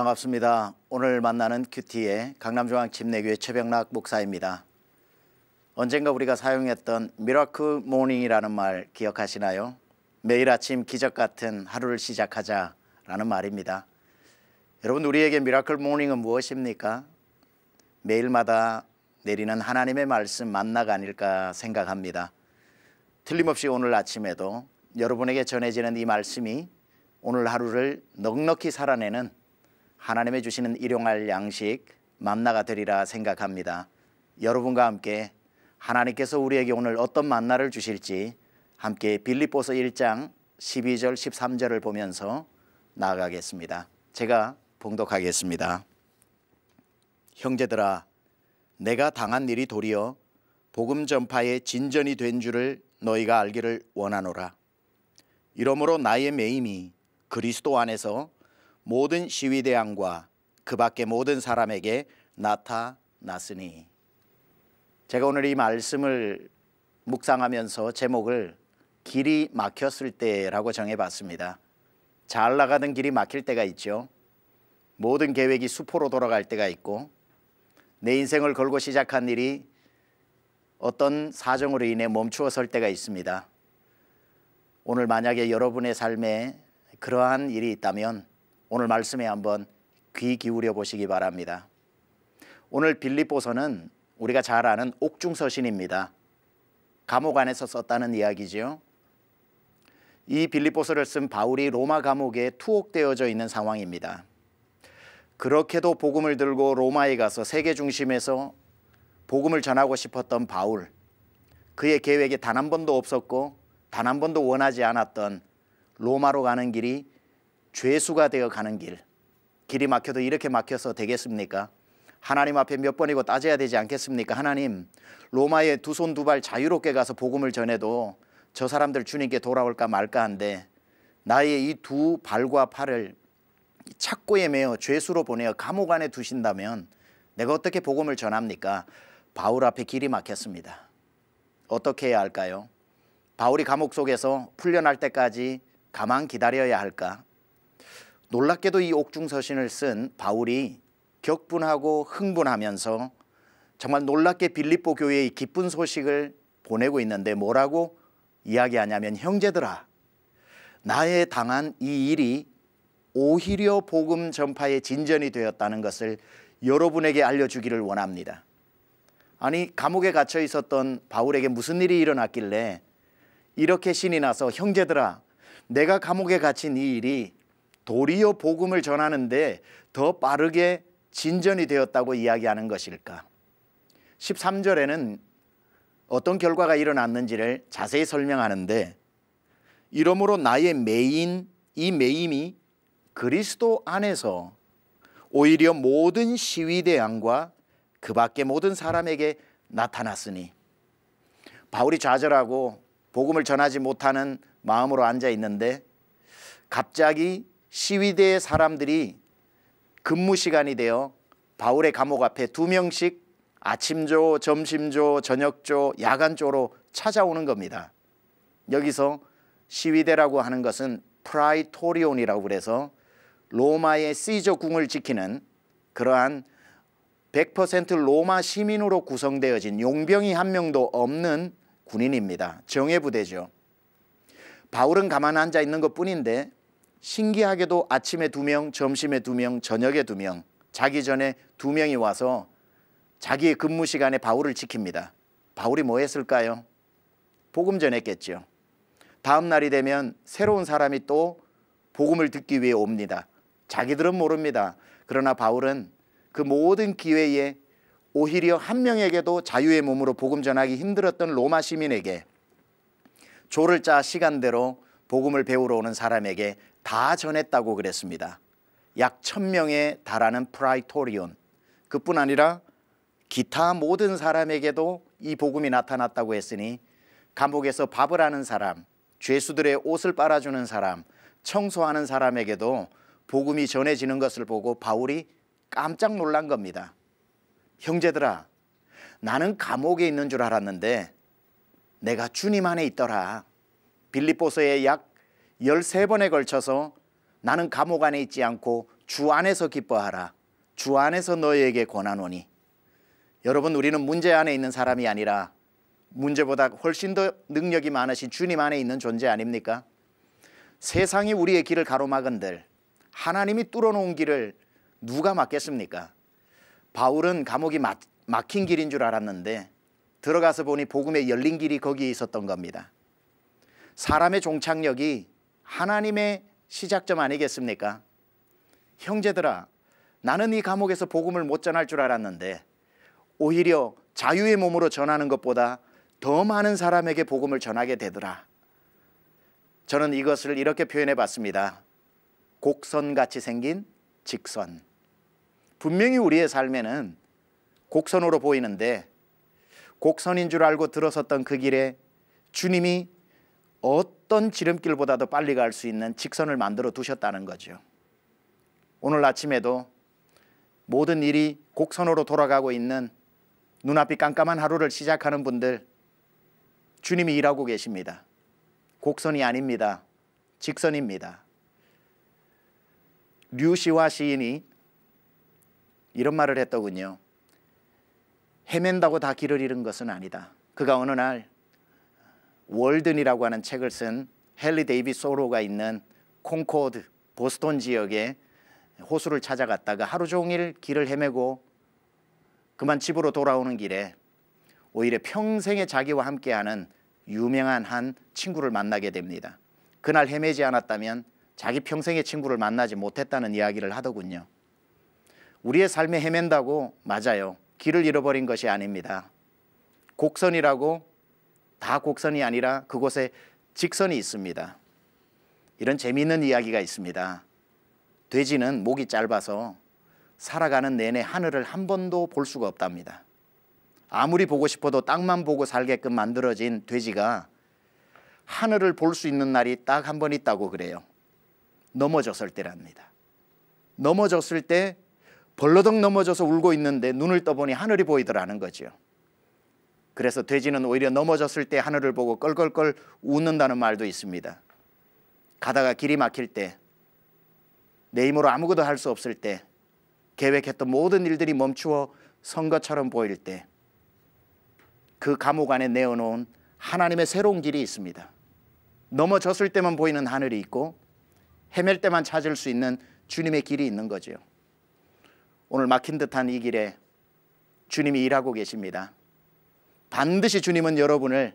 반갑습니다. 오늘 만나는 큐티의 강남중앙 집례교회 최병락 목사입니다. 언젠가 우리가 사용했던 미라클 모닝이라는 말 기억하시나요? 매일 아침 기적 같은 하루를 시작하자라는 말입니다. 여러분 우리에게 미라클 모닝은 무엇입니까? 매일마다 내리는 하나님의 말씀 만나가 아닐까 생각합니다. 틀림없이 오늘 아침에도 여러분에게 전해지는 이 말씀이 오늘 하루를 넉넉히 살아내는 하나님의 주시는 일용할 양식 만나가 되리라 생각합니다. 여러분과 함께 하나님께서 우리에게 오늘 어떤 만나를 주실지 함께 빌립보서 1장 12절 13절을 보면서 나아가겠습니다. 제가 봉독하겠습니다. 형제들아 내가 당한 일이 도리어 복음 전파의 진전이 된 줄을 너희가 알기를 원하노라. 이러므로 나의 매임이 그리스도 안에서 모든 시위대항과 그 밖의 모든 사람에게 나타났으니 제가 오늘 이 말씀을 묵상하면서 제목을 길이 막혔을 때라고 정해봤습니다. 잘 나가던 길이 막힐 때가 있죠. 모든 계획이 수포로 돌아갈 때가 있고 내 인생을 걸고 시작한 일이 어떤 사정으로 인해 멈추어 설 때가 있습니다. 오늘 만약에 여러분의 삶에 그러한 일이 있다면 오늘 말씀에 한번 귀 기울여 보시기 바랍니다. 오늘 빌립보서는 우리가 잘 아는 옥중 서신입니다. 감옥 안에서 썼다는 이야기지이 빌립보서를 쓴 바울이 로마 감옥에 투옥되어져 있는 상황입니다. 그렇게도 복음을 들고 로마에 가서 세계 중심에서 복음을 전하고 싶었던 바울. 그의 계획에 단 한 번도 없었고 단 한 번도 원하지 않았던 로마로 가는 길이 죄수가 되어 가는 길 길이 막혀도 이렇게 막혀서 되겠습니까? 하나님 앞에 몇 번이고 따져야 되지 않겠습니까? 하나님 로마에 두 손 두 발 자유롭게 가서 복음을 전해도 저 사람들 주님께 돌아올까 말까 한데 나의 이 두 발과 팔을 착고에 매어 죄수로 보내어 감옥 안에 두신다면 내가 어떻게 복음을 전합니까? 바울 앞에 길이 막혔습니다. 어떻게 해야 할까요? 바울이 감옥 속에서 풀려날 때까지 가만 기다려야 할까? 놀랍게도 이 옥중서신을 쓴 바울이 격분하고 흥분하면서 정말 놀랍게 빌립보 교회의 기쁜 소식을 보내고 있는데 뭐라고 이야기하냐면 형제들아 나의 당한 이 일이 오히려 복음 전파의 진전이 되었다는 것을 여러분에게 알려주기를 원합니다. 아니 감옥에 갇혀 있었던 바울에게 무슨 일이 일어났길래 이렇게 신이 나서 형제들아 내가 감옥에 갇힌 이 일이 도리어 복음을 전하는데 더 빠르게 진전이 되었다고 이야기하는 것일까? 13절에는 어떤 결과가 일어났는지를 자세히 설명하는데 이러므로 나의 메인이메임이 그리스도 안에서 오히려 모든 시위대왕과그밖에 모든 사람에게 나타났으니 바울이 좌절하고 복음을 전하지 못하는 마음으로 앉아 있는데 갑자기 시위대의 사람들이 근무 시간이 되어 바울의 감옥 앞에 두 명씩 아침조, 점심조, 저녁조, 야간조로 찾아오는 겁니다. 여기서 시위대라고 하는 것은 프라이토리온이라고 그래서 로마의 시저 궁을 지키는 그러한 100% 로마 시민으로 구성되어진 용병이 한 명도 없는 군인입니다. 정예부대죠. 바울은 가만 앉아 있는 것 뿐인데 신기하게도 아침에 두 명, 점심에 두 명, 저녁에 두 명, 자기 전에 두 명이 와서 자기의 근무 시간에 바울을 지킵니다. 바울이 뭐 했을까요? 복음 전했겠죠. 다음 날이 되면 새로운 사람이 또 복음을 듣기 위해 옵니다. 자기들은 모릅니다. 그러나 바울은 그 모든 기회에 오히려 한 명에게도 자유의 몸으로 복음 전하기 힘들었던 로마 시민에게 조를 짜 시간대로 복음을 배우러 오는 사람에게 다 전했다고 그랬습니다. 약 1000명에 달하는 프라이토리온 그뿐 아니라 기타 모든 사람에게도 이 복음이 나타났다고 했으니 감옥에서 밥을 하는 사람, 죄수들의 옷을 빨아주는 사람, 청소하는 사람에게도 복음이 전해지는 것을 보고 바울이 깜짝 놀란 겁니다. 형제들아, 나는 감옥에 있는 줄 알았는데 내가 주님 안에 있더라. 빌립보서의 약 13번에 걸쳐서 나는 감옥 안에 있지 않고 주 안에서 기뻐하라. 주 안에서 너희에게 권하노니. 여러분 우리는 문제 안에 있는 사람이 아니라 문제보다 훨씬 더 능력이 많으신 주님 안에 있는 존재 아닙니까? 세상이 우리의 길을 가로막은들 하나님이 뚫어놓은 길을 누가 막겠습니까? 바울은 감옥이 막, 막힌 길인 줄 알았는데 들어가서 보니 복음의 열린 길이 거기에 있었던 겁니다. 사람의 종착역이 하나님의 시작점 아니겠습니까? 형제들아, 나는 이 감옥에서 복음을 못 전할 줄 알았는데 오히려 자유의 몸으로 전하는 것보다 더 많은 사람에게 복음을 전하게 되더라. 저는 이것을 이렇게 표현해 봤습니다. 곡선같이 생긴 직선. 분명히 우리의 삶에는 곡선으로 보이는데 곡선인 줄 알고 들어섰던 그 길에 주님이 어떤 지름길보다도 빨리 갈 수 있는 직선을 만들어 두셨다는 거죠. 오늘 아침에도 모든 일이 곡선으로 돌아가고 있는 눈앞이 깜깜한 하루를 시작하는 분들 주님이 일하고 계십니다. 곡선이 아닙니다. 직선입니다. 류시와 시인이 이런 말을 했더군요. 헤맨다고 다 길을 잃은 것은 아니다. 그가 어느 날 월든이라고 하는 책을 쓴 헨리 데이비 소로가 있는 콩코드 보스톤 지역에 호수를 찾아갔다가 하루 종일 길을 헤매고 그만 집으로 돌아오는 길에 오히려 평생의 자기와 함께하는 유명한 한 친구를 만나게 됩니다. 그날 헤매지 않았다면 자기 평생의 친구를 만나지 못했다는 이야기를 하더군요. 우리의 삶에 헤맨다고 맞아요. 길을 잃어버린 것이 아닙니다. 곡선이라고 다 곡선이 아니라 그곳에 직선이 있습니다. 이런 재미있는 이야기가 있습니다. 돼지는 목이 짧아서 살아가는 내내 하늘을 한 번도 볼 수가 없답니다. 아무리 보고 싶어도 땅만 보고 살게끔 만들어진 돼지가 하늘을 볼 수 있는 날이 딱 한 번 있다고 그래요. 넘어졌을 때랍니다. 넘어졌을 때 벌러덩 넘어져서 울고 있는데 눈을 떠보니 하늘이 보이더라는 거죠 그래서 돼지는 오히려 넘어졌을 때 하늘을 보고 껄껄껄 웃는다는 말도 있습니다. 가다가 길이 막힐 때, 내 힘으로 아무것도 할 수 없을 때, 계획했던 모든 일들이 멈추어 선 것처럼 보일 때, 그 감옥 안에 내어놓은 하나님의 새로운 길이 있습니다. 넘어졌을 때만 보이는 하늘이 있고, 헤맬 때만 찾을 수 있는 주님의 길이 있는 거죠. 오늘 막힌 듯한 이 길에 주님이 일하고 계십니다. 반드시 주님은 여러분을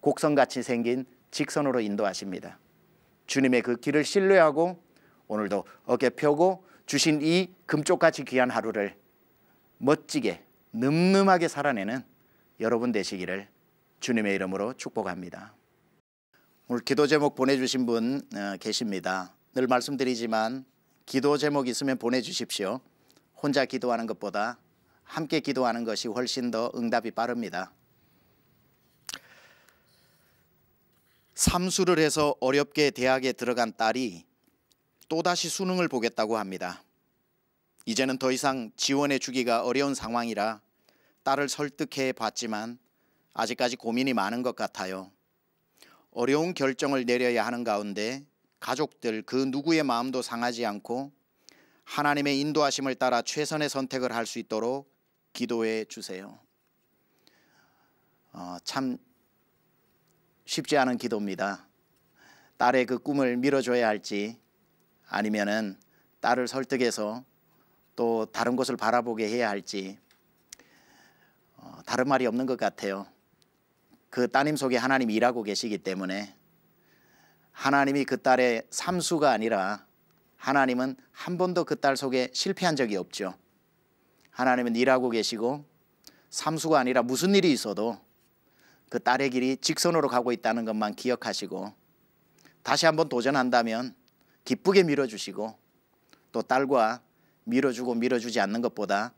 곡선같이 생긴 직선으로 인도하십니다. 주님의 그 길을 신뢰하고 오늘도 어깨 펴고 주신 이 금쪽같이 귀한 하루를 멋지게 늠름하게 살아내는 여러분 되시기를 주님의 이름으로 축복합니다. 오늘 기도 제목 보내주신 분 어, 계십니다. 늘 말씀드리지만 기도 제목 있으면 보내주십시오. 혼자 기도하는 것보다 함께 기도하는 것이 훨씬 더 응답이 빠릅니다. 삼수를 해서 어렵게 대학에 들어간 딸이 또다시 수능을 보겠다고 합니다. 이제는 더 이상 지원해 주기가 어려운 상황이라 딸을 설득해 봤지만 아직까지 고민이 많은 것 같아요. 어려운 결정을 내려야 하는 가운데 가족들 그 누구의 마음도 상하지 않고 하나님의 인도하심을 따라 최선의 선택을 할 수 있도록 기도해 주세요. 어, 참 쉽지 않은 기도입니다. 딸의 그 꿈을 밀어줘야 할지 아니면은 딸을 설득해서 또 다른 곳을 바라보게 해야 할지 어, 다른 말이 없는 것 같아요. 그 따님 속에 하나님이 일하고 계시기 때문에 하나님이 그 딸의 삼수가 아니라 하나님은 한 번도 그 딸 속에 실패한 적이 없죠. 하나님은 일하고 계시고 삼수가 아니라 무슨 일이 있어도 그 딸의 길이 직선으로 가고 있다는 것만 기억하시고 다시 한번 도전한다면 기쁘게 밀어주시고 또 딸과 밀어주고 밀어주지 않는 것보다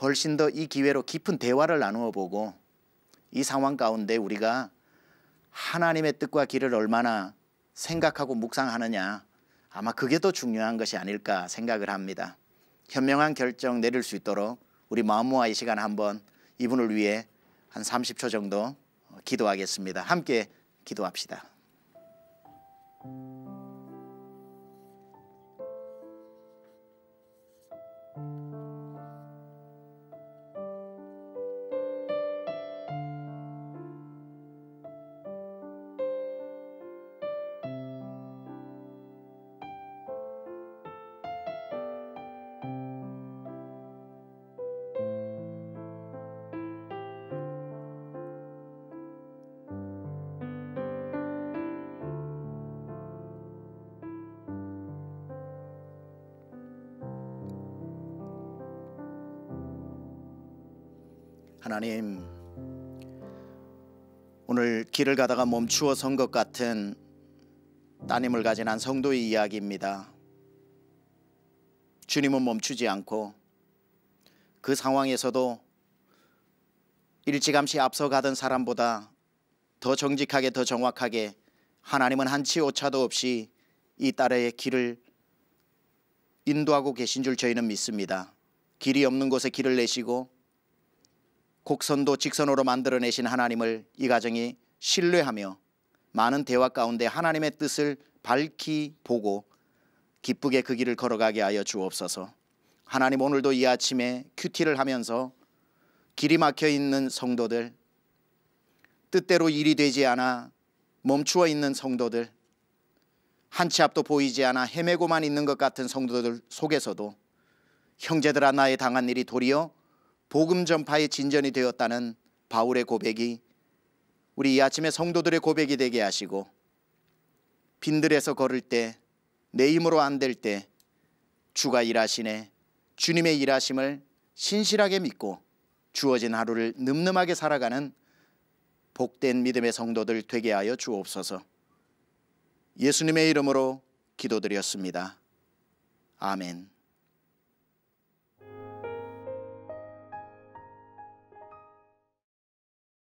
훨씬 더 이 기회로 깊은 대화를 나누어 보고 이 상황 가운데 우리가 하나님의 뜻과 길을 얼마나 생각하고 묵상하느냐 아마 그게 더 중요한 것이 아닐까 생각을 합니다. 현명한 결정 내릴 수 있도록 우리 마음 모아 이 시간 한번 이분을 위해 한 30초 정도 기도하겠습니다. 함께 기도합시다. 하나님 오늘 길을 가다가 멈추어 선 것 같은 따님을 가진 한 성도의 이야기입니다. 주님은 멈추지 않고 그 상황에서도 일찌감치 앞서가던 사람보다 더 정직하게 더 정확하게 하나님은 한치 오차도 없이 이 딸의 길을 인도하고 계신 줄 저희는 믿습니다. 길이 없는 곳에 길을 내시고 곡선도 직선으로 만들어내신 하나님을 이 가정이 신뢰하며 많은 대화 가운데 하나님의 뜻을 밝히 보고 기쁘게 그 길을 걸어가게 하여 주옵소서. 하나님 오늘도 이 아침에 큐티를 하면서 길이 막혀 있는 성도들 뜻대로 일이 되지 않아 멈추어 있는 성도들 한 치 앞도 보이지 않아 헤매고만 있는 것 같은 성도들 속에서도 형제들아 나의 당한 일이 도리어 복음 전파의 진전이 되었다는 바울의 고백이 우리 이 아침에 성도들의 고백이 되게 하시고 빈들에서 걸을 때 내 힘으로 안 될 때 주가 일하시네 주님의 일하심을 신실하게 믿고 주어진 하루를 늠름하게 살아가는 복된 믿음의 성도들 되게 하여 주옵소서. 예수님의 이름으로 기도드렸습니다. 아멘.